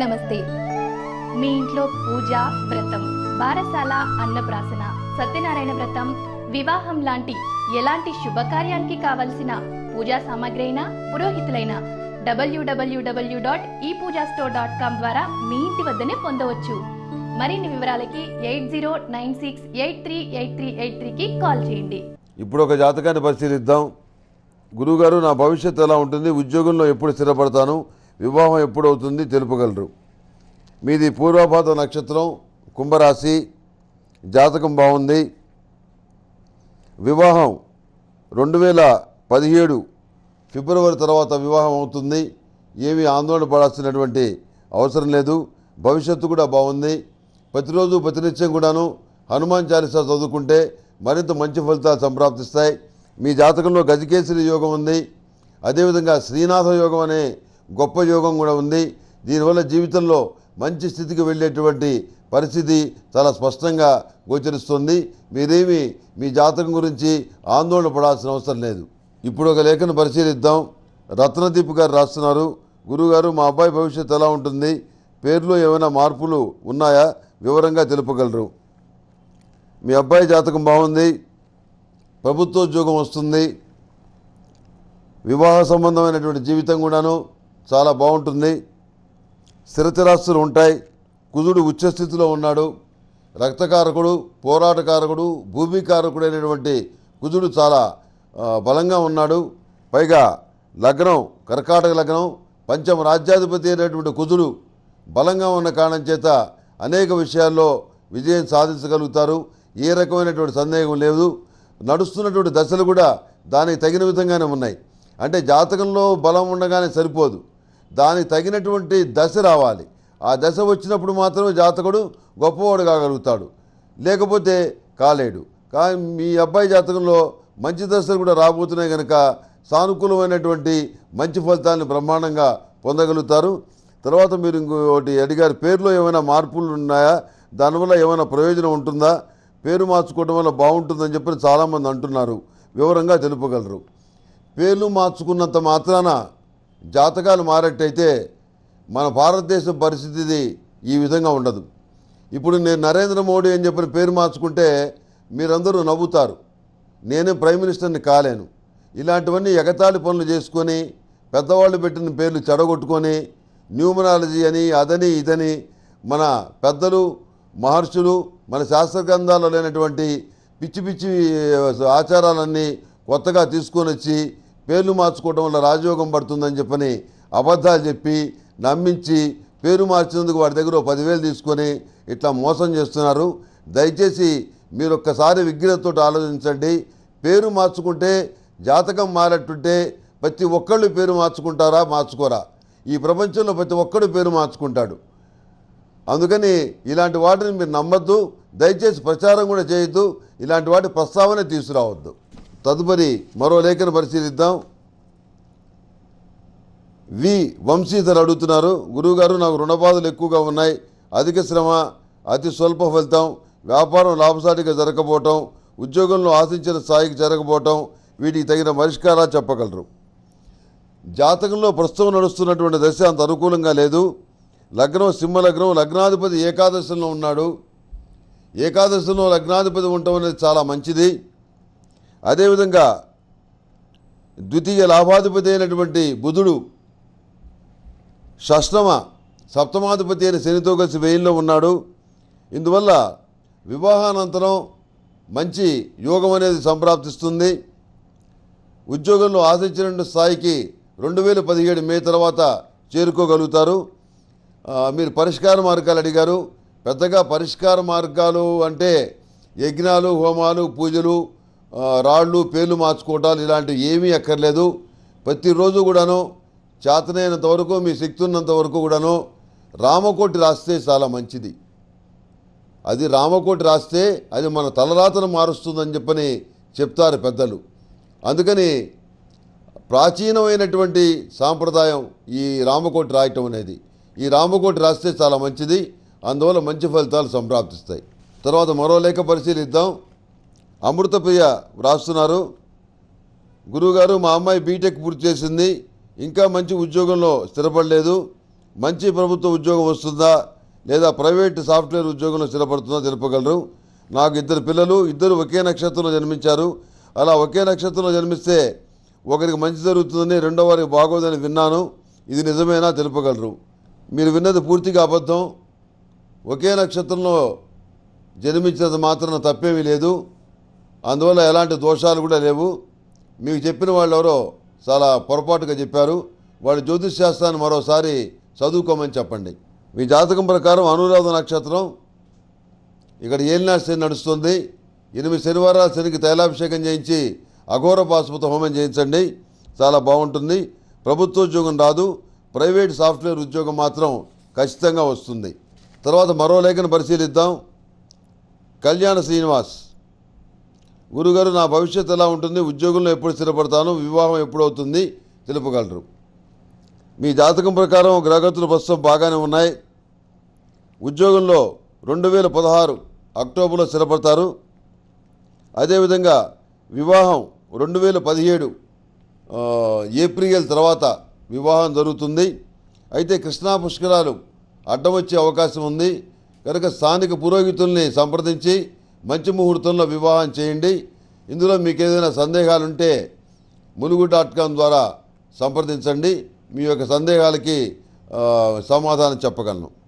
నమస్తే మీ ఇంట్లో పూజ వ్రతం బారసాల అన్నప్రాసన సత్యనారాయణ వ్రతం వివాహం లాంటి ఎలాంటి శుభకార్యానికి కావలసిన పూజా సామాగ్రి అయినా పురోహితులైన డబ్ల్యూడబ్ల్యూడబ్ల్యూ డాట్ ఈ పూజా స్టోర్ డాట్ కామ్ ద్వారా మీ ఇంటి వద్దనే పొందవచ్చు మరిన్ని వివరాలకి eight zero nine six eight three eight three eight త్రీకి కాల్ చేయండి ఇప్పుడు ఒక జాతకాన్ని పరిశీలిద్దాం గురువుగారు నా భవిష్యత్తు ఎలా ఉంటుంది ఉద్యోగంలో ఎప్పుడు స్థిరపడతాను వివాహం ఎప్పుడవుతుంది తెలుపగలరు మీది పూర్వపాత నక్షత్రం కుంభరాశి జాతకం బాగుంది వివాహం రెండు వేల పదిహేడు ఫిబ్రవరి తర్వాత వివాహం అవుతుంది ఏమీ ఆందోళన పడాల్సినటువంటి అవసరం లేదు భవిష్యత్తు కూడా బాగుంది ప్రతిరోజు ప్రతినిత్యం కూడాను హనుమాన్ చాలీస చదువుకుంటే మరింత మంచి ఫలితాలు సంప్రాప్తిస్తాయి మీ జాతకంలో గజకేసరి యోగం ఉంది అదేవిధంగా శ్రీనాథ యోగం అనే గొప్ప యోగం కూడా ఉంది దీనివల్ల జీవితంలో మంచి స్థితికి వెళ్ళేటువంటి పరిస్థితి చాలా స్పష్టంగా గోచరిస్తుంది మీరేమి మీ జాతకం గురించి ఆందోళన పడాల్సిన అవసరం లేదు ఇప్పుడు ఒక లేఖను పరిశీలిద్దాం రత్నదీప్ గారు రాస్తున్నారు గురుగారు మా అబ్బాయి భవిష్యత్తు ఎలా ఉంటుంది పేర్లు ఏమైనా మార్పులు ఉన్నాయా వివరంగా తెలుపగలరు మీ అబ్బాయి జాతకం బాగుంది ప్రభుత్వోద్యోగం వస్తుంది వివాహ సంబంధమైనటువంటి జీవితం కూడాను చాలా బాగుంటుంది స్థిరచరాస్తులు ఉంటాయి కుజుడు ఉచ్చస్థితిలో ఉన్నాడు రక్తకారకుడు పోరాటకారకుడు భూమికారకుడు అనేటువంటి కుజుడు చాలా బలంగా ఉన్నాడు పైగా లగ్నం కర్కాటక లగ్నం పంచమ రాజ్యాధిపతి అయినటువంటి కుజుడు బలంగా ఉన్న కారణం చేత అనేక విషయాల్లో విజయం సాధించగలుగుతారు ఏ రకమైనటువంటి సందేహం లేదు నడుస్తున్నటువంటి దశలు కూడా దానికి తగిన విధంగానే ఉన్నాయి అంటే జాతకంలో బలం ఉండగానే సరిపోదు దానికి తగినటువంటి దశ రావాలి ఆ దశ వచ్చినప్పుడు మాత్రమే జాతకుడు గొప్పవాడు కాగలుగుతాడు లేకపోతే కాలేడు కానీ మీ అబ్బాయి జాతకంలో మంచి దశలు కూడా రాబోతున్నాయి కనుక సానుకూలమైనటువంటి మంచి ఫలితాన్ని బ్రహ్మాండంగా పొందగలుగుతారు తర్వాత మీరు ఇంకోటి అడిగారు పేరులో ఏమైనా మార్పులు ఉన్నాయా దానివల్ల ఏమైనా ప్రయోజనం ఉంటుందా పేరు మార్చుకోవడం వల్ల బాగుంటుందని చెప్పి చాలామంది అంటున్నారు వివరంగా తెలుపగలరు పేర్లు మార్చుకున్నంత మాత్రాన జాతకాలు మారేట్టయితే మన భారతదేశం పరిస్థితిది ఈ విధంగా ఉండదు ఇప్పుడు నేను నరేంద్ర మోడీ అని చెప్పిన పేరు మార్చుకుంటే మీరందరూ నవ్వుతారు నేనే ప్రైమ్ మినిస్టర్ని కాలేను ఇలాంటివన్నీ ఎగతాళి పనులు చేసుకొని పెద్దవాళ్ళు పెట్టిన పేర్లు చెడగొట్టుకొని న్యూమరాలజీ అని అదని ఇదని మన పెద్దలు మహర్షులు మన శాస్త్ర గ్రంథాల్లో లేనటువంటి పిచ్చి పిచ్చి ఆచారాలన్నీ కొత్తగా తీసుకొని వచ్చి పేర్లు మార్చుకోవడం వల్ల రాజయోగం పడుతుందని చెప్పని అబద్ధాలు చెప్పి నమ్మించి పేరు మార్చినందుకు వాడి దగ్గర పదివేలు తీసుకొని ఇట్లా మోసం చేస్తున్నారు దయచేసి మీరు ఒక్కసారి విజ్ఞతతో ఆలోచించండి పేరు మార్చుకుంటే జాతకం మారట్టుంటే ప్రతి ఒక్కళ్ళు పేరు మార్చుకుంటారా మార్చుకోరా ఈ ప్రపంచంలో ప్రతి ఒక్కడు పేరు మార్చుకుంటాడు అందుకని ఇలాంటి వాటిని మీరు నమ్మద్దు దయచేసి ప్రచారం కూడా చేయొద్దు ఇలాంటి వాటి ప్రస్తావన తీసుకురావద్దు తదుపరి మరో లేఖను పరిశీలిద్దాం వి వంశీధర్ అడుగుతున్నారు గురువుగారు నాకు రుణబాధలు ఎక్కువగా ఉన్నాయి అధిక శ్రమ అతి స్వల్ప ఫలితం వ్యాపారం లాభసాటిగా జరగకపోవటం ఉద్యోగంలో ఆశించిన స్థాయికి జరగకపోవటం వీటికి తగిన పరిష్కారాలు చెప్పగలరు జాతకంలో ప్రస్తుతం నడుస్తున్నటువంటి దశ అంత అనుకూలంగా లేదు లగ్నం సింహలగ్నం లగ్నాధిపతి ఏకాదశంలో ఉన్నాడు ఏకాదశంలో లగ్నాధిపతి ఉండటం అనేది చాలా మంచిది అదేవిధంగా ద్వితీయ లాభాధిపతి అయినటువంటి బుధుడు షష్టమ సప్తమాధిపతి అయిన శనితో కలిసి వేయంలో ఉన్నాడు ఇందువల్ల వివాహానంతరం మంచి యోగం అనేది సంప్రాప్తిస్తుంది ఉద్యోగంలో ఆశించిన స్థాయికి రెండు వేల పదిహేడు మే తర్వాత చేరుకోగలుగుతారు మీరు పరిష్కార మార్గాలు అడిగారు పెద్దగా పరిష్కార మార్గాలు అంటే యజ్ఞాలు హోమాలు పూజలు రాళ్ళు పేర్లు మార్చుకోవటాలు ఇలాంటివి ఏమీ అక్కర్లేదు ప్రతిరోజు కూడాను చేతనైనంత వరకు మీ శక్తి ఉన్నంత వరకు కూడాను రామకోటి రాస్తే చాలా మంచిది అది రామకోటి రాస్తే అది మన తలరాతను మారుస్తుందని చెప్పని చెప్తారు పెద్దలు అందుకని ప్రాచీనమైనటువంటి సాంప్రదాయం ఈ రామకోటి రాయటం అనేది ఈ రామకోటి రాస్తే చాలా మంచిది అందువల్ల మంచి ఫలితాలు సంప్రాప్తిస్తాయి తర్వాత మరో లేఖ పరిశీలిద్దాం అమృతప్రియ వ్రాస్తున్నారు గురువుగారు మా అమ్మాయి బీటెక్ పూర్తి చేసింది ఇంకా మంచి ఉద్యోగంలో స్థిరపడలేదు మంచి ప్రభుత్వ ఉద్యోగం వస్తుందా లేదా ప్రైవేట్ సాఫ్ట్వేర్ ఉద్యోగంలో స్థిరపడుతుందా తెలుపగలరు నాకు ఇద్దరు పిల్లలు ఇద్దరు ఒకే నక్షత్రంలో జన్మించారు అలా ఒకే నక్షత్రంలో జన్మిస్తే ఒకరికి మంచి జరుగుతుందని రెండో వారికి బాగోదని విన్నాను ఇది నిజమేనా తెలుపగలరు మీరు విన్నది పూర్తిగా అబద్ధం ఒకే నక్షత్రంలో జన్మించినది మాత్రం తప్పేమీ లేదు అందువల్ల ఎలాంటి దోషాలు కూడా లేవు మీకు చెప్పిన వాళ్ళు ఎవరో చాలా పొరపాటుగా చెప్పారు వాళ్ళు జ్యోతిష్ శాస్త్రాన్ని మరోసారి చదువుకోమని చెప్పండి మీ జాతకం ప్రకారం అనురాధ నక్షత్రం ఇక్కడ ఏలినా శని నడుస్తుంది ఎనిమిది శనివారాలు శనికి తైలాభిషేకం చేయించి అఘోర పాశుపత హోమం చేయించండి చాలా బాగుంటుంది ప్రభుత్వ ఉద్యోగం రాదు ప్రైవేట్ సాఫ్ట్వేర్ ఉద్యోగం మాత్రం ఖచ్చితంగా వస్తుంది తర్వాత మరో లేఖను పరిశీలిద్దాం కళ్యాణ శ్రీనివాస్ గురుగారు నా భవిష్యత్తు ఎలా ఉంటుంది ఉద్యోగంలో ఎప్పుడు స్థిరపడతాను వివాహం ఎప్పుడవుతుంది తెలుపగలరు మీ జాతకం ప్రకారం గ్రహగతులు ప్రస్తుతం బాగానే ఉన్నాయి ఉద్యోగంలో రెండు వేల పదహారు అక్టోబర్లో స్థిరపడతారు అదేవిధంగా వివాహం రెండు వేల పదిహేడు ఏప్రిల్ తర్వాత వివాహం జరుగుతుంది అయితే కృష్ణా పుష్కరాలు అడ్డం వచ్చే అవకాశం ఉంది కనుక స్థానిక పురోహితుల్ని సంప్రదించి మంచి ముహూర్తంలో వివాహం చేయండి ఇందులో మీకు ఏదైనా సందేహాలుంటే ములుగు డాట్ కామ్ ద్వారా సంప్రదించండి మీ యొక్క సందేహాలకి సమాధానం చెప్పగలను